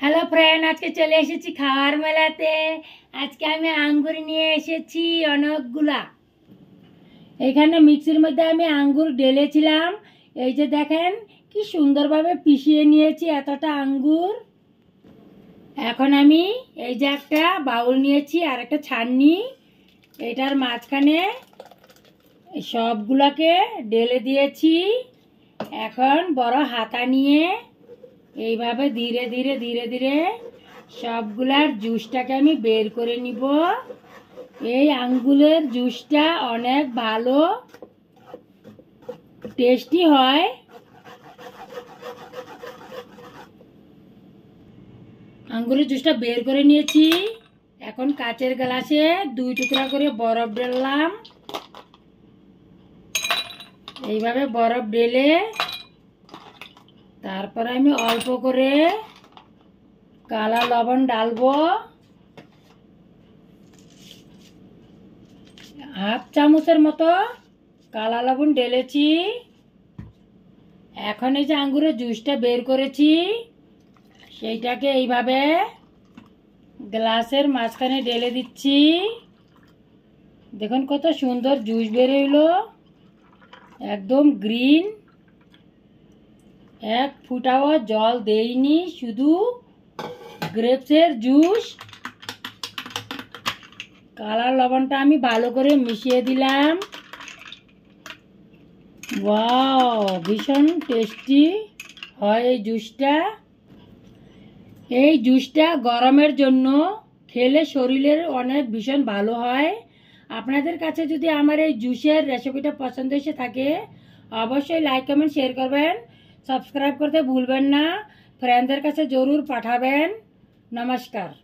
hello friend আজকে চলে এসেছি খাওয়ার মেলাতে আজকে আমি আঙ্গুর নিয়ে এসেছি অনেকগুলা এখানে মিক্সির মধ্যে আমি আঙ্গুর ডেলেছিলাম এই যে দেখেন কি সুন্দরভাবে পিষিয়ে নিয়েছি এতটা আঙ্গুর এখন আমি এই যে একটা বাউল নিয়েছি আর একটা ছাননি এটার মাঝখানে সবগুলোকে ডেলে দিয়েছি এখন বড় হাতা নিয়ে এইভাবে ধীরে ধীরে ধীরে ধীরে সবগুলার জুসটাকে আমি বের করে নিব এই আঙ্গুলের জুসটা অনেক ভালো টেস্টি হয় আঙ্গুরের জুসটা বের করে নিয়েছি এখন কাচের গ্লাসে দুই টুকরা করে বরফ ঢেললাম এইভাবে বরফ ঢেলে তারপরে আমি অল্প করে কালা লবণ ডালবো হাফ চামচের মতো কালা লবণ ঢেলেছি এখন এই যে আঙ্গুরের জুসটা বের করেছি সেইটাকে এইভাবে গ্লাসের মাঝখানে ঢেলে দিচ্ছি দেখুন কত সুন্দর জুস বেরোইল একদম গ্রিন এক ফুটাও জল দেইনি শুধু গ্রেপসের জুস কালার লবণটা আমি ভালো করে মিশিয়ে দিলাম ভীষণ টেস্টি হয় এই জুসটা এই জুসটা গরমের জন্য খেলে শরীরের অনেক ভীষণ ভালো হয় আপনাদের কাছে যদি আমার এই জুসের রেসিপিটা পছন্দ এসে থাকে অবশ্যই লাইক কমেন্ট শেয়ার করবেন सबस्क्राइब करते भूलें ना फ्रेंडर का जरूर पाठबें नमस्कार